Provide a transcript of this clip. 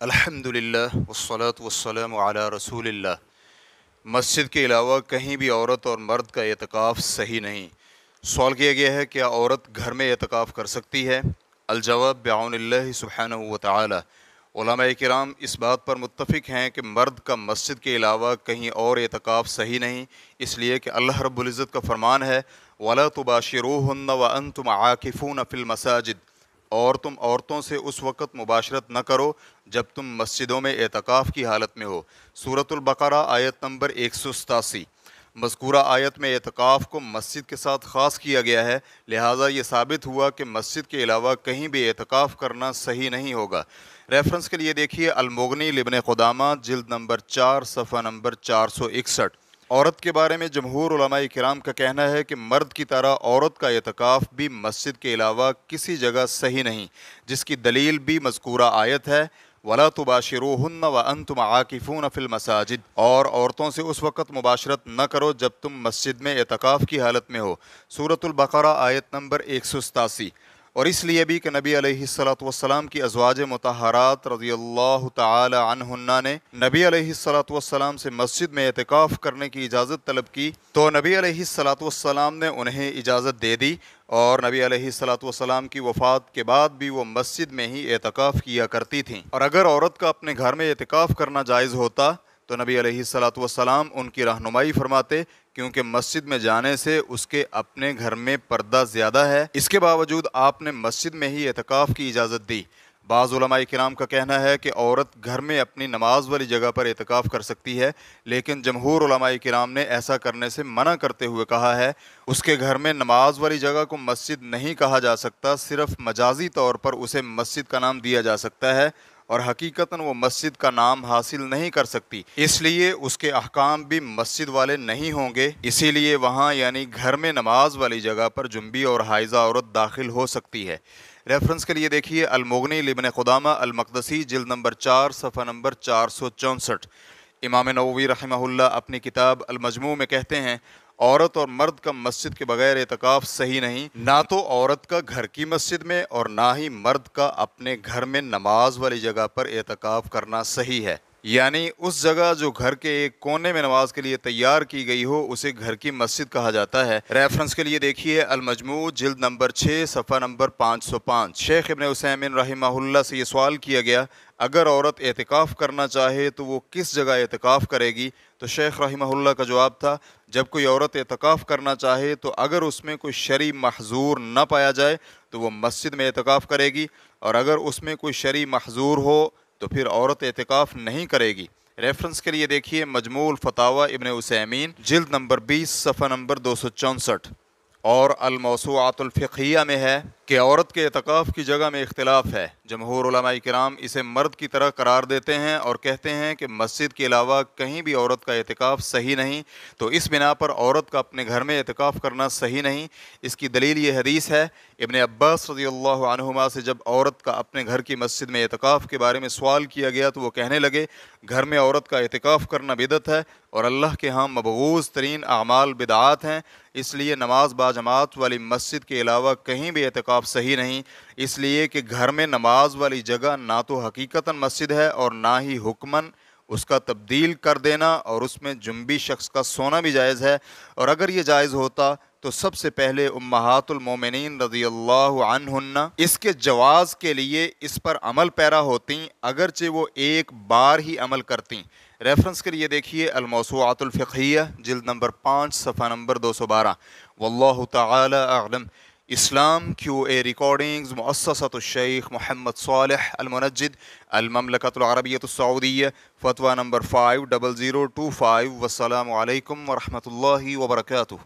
والصلاة والسلام वसलम رسول الله मस्जिद के अलावा कहीं भी औरत और मर्द का एतकाफ़ सही नहीं सवाल किया गया है क्या औरत घर में एतकाफ़ कर सकती है अलजवाब ब्यानल्ला सुबहान तलामा कराम इस बात पर मुतफ़िक हैं कि मर्द का मस्जिद के अलावा कहीं और एतकाफ़ सही नहीं इसलिए कि अल्लाह रब्ज़त का फ़रमान है वला तो बाशिर व अन तुम आकिफ़ून फ़िल मसाजिद और तुम औरतों से उस वक़्त मुबाशरत न करो जब तुम मस्जिदों में एतकाफ़ की हालत में हो सूरतुल्बकरा आयत नंबर एक सौ सतासी मذकूरा आयत में एतकाफ़ को मस्जिद के साथ ख़ास किया गया है लिहाजा ये साबित हुआ कि मस्जिद के अलावा कहीं भी एतकाफ़ करना सही नहीं होगा रेफरेंस के लिए देखिए अलमोगनी लिबन खुदामा जिल्द नंबर चार सफ़ा नंबर चार सौ इकसठ औरत के बारे में जमहूर कराम का कहना है कि मर्द की तरह औरत का एतकाफ़ भी मस्जिद के अलावा किसी जगह सही नहीं जिसकी दलील भी मजकूरा आयत है वला तुबाशरून व अन तुम आकिफ़ून मसाजिद और औरतों से उस वक़्त मुबाशरत न करो जब तुम मस्जिद में एतकाफ़ की हालत में हो सूरतुल्बकरा आयत नंबर एक सौ सतासी और इसलिए भी कि नबी अलैहिस्सलाम की अजवाज मतहरात रजी अल्लाह तन्ना ने नबी अलैहिस्सलाम से मस्जिद में एहतिकाफ़ करने की इजाज़त तलब की तो नबी अलैहिस्सलाम ने उन्हें इजाज़त दे दी और नबी अलैहिस्सलाम की वफ़ात के बाद भी वो मस्जिद में ही एहतिकाफ़ किया करती थीं और अगर औरत का अपने घर में एहतिकाफ़ करना जायज़ होता तो नबी सलाम उनकी रहनुमाई फरमाते क्योंकि मस्जिद में जाने से उसके अपने घर में पर्दा ज़्यादा है इसके बावजूद आपने मस्जिद में ही एतकाफ़ की इजाज़त दी बाज़ुलमाई कराम का कहना है कि औरत घर में अपनी नमाज वाली जगह पर एतकाफ़ कर सकती है लेकिन जमहूरमाई कराम ने ऐसा करने से मना करते हुए कहा है उसके घर में नमाज वाली जगह को मस्जिद नहीं कहा जा सकता सिर्फ मजाजी तौर पर उसे मस्जिद का नाम दिया जा सकता है और हकीकता वो मस्जिद का नाम हासिल नहीं कर सकती इसलिए उसके अहकाम भी मस्जिद वाले नहीं होंगे इसीलिए वहाँ यानी घर में नमाज वाली जगह पर जुम्बी और हाइजा औरत दाखिल हो सकती है रेफरेंस के लिए देखिए अलमोगनी लिबन खुदामा अलमकदसी जल्द नंबर चार सफ़ा नंबर चार सौ चौंसठ इमाम नवी रही अपनी किताब अलमजमू में कहते हैं औरत और मर्द का मस्जिद के बगैर एतकाफ सही नहीं ना तो औरत का घर की मस्जिद में और ना ही मर्द का अपने घर में नमाज वाली जगह पर एतकाफ करना सही है यानी उस जगह जो घर के एक कोने में नमाज के लिए तैयार की गई हो उसे घर की मस्जिद कहा जाता है रेफरेंस के लिए देखिए अलमजमू जल्द नंबर छः सफ़ा नंबर पाँच सौ पाँच शेख इबन हुसैमिन रही से ये सवाल किया गया अगर औरत एहतिकाफ़ करना चाहे तो वो किस जगह एहतिकाफ़ करेगी तो शेख रही का जवाब था जब कोई औरत एहतिकाफ़ करना चाहे तो अगर उसमें कोई शरी महजूर ना पाया जाए तो वह मस्जिद में एहतिकाफ़ करेगी और अगर उसमें कोई शरी महजूर हो तो फिर औरत एहतिकाफ़ नहीं करेगी रेफरेंस के लिए देखिए मजमूल फतावा इबन उसमीन जिल्द नंबर बीस सफ़ा नंबर दो सौ चौंसठ और अलमौसूआतुल्फ़िया में है कि औरत के अतकाफ़ की जगह में इख्तलाफ है जमहूर कराम इसे मर्द की तरह करार देते हैं और कहते हैं कि मस्जिद के अलावा कहीं भी औरत का अतकाफ़ सही नहीं तो इस बिना पर औरत का अपने घर में अतकाफ़ करना सही नहीं इसकी दलील ये हदीस है इबन अब्बास रदी अल्लाहुमा से जब औरत का अपने घर की मस्जिद में अतकाफ़ के बारे में सवाल किया गया तो वह कहने लगे घर में औरत का अतकाफ़ करना बिदत है और अल्लाह के यहाँ मबूज़ तरीन अमाल बिदात हैं इसलिए नमाज बाजमात वाली मस्जिद के अलावा कहीं भी एतकाफ़ जवाब सही नहीं इसलिए कि घर में नमाज वाली जगह ना तो हकीकता मस्जिद है और ना ही हुक्मन उसका तब्दील कर देना और उसमें जुम्बी शख्स का सोना भी जायज़ है और अगर ये जायज़ होता तो सबसे पहले उम्मातुलमोमिन रजी अल्लाहन्ना इसके जवाज़ के लिए इस पर अमल पैरा होती अगरचे वो एक बार ही अमल करती रेफरेंस के लिए देखिए अलमौसूआतुल्फ़िया जिल्द नंबर पाँच सफ़ा नंबर दो सौ बारह वल्ल तलम इस्लाम क्यू ए रिकॉर्डिंग्स मुससतशेख मोहम्मद सालह अलमनजद अलममलकतरबियतसऊदिया फ़तवा number five double zero two five वसलम वरहमल वर्का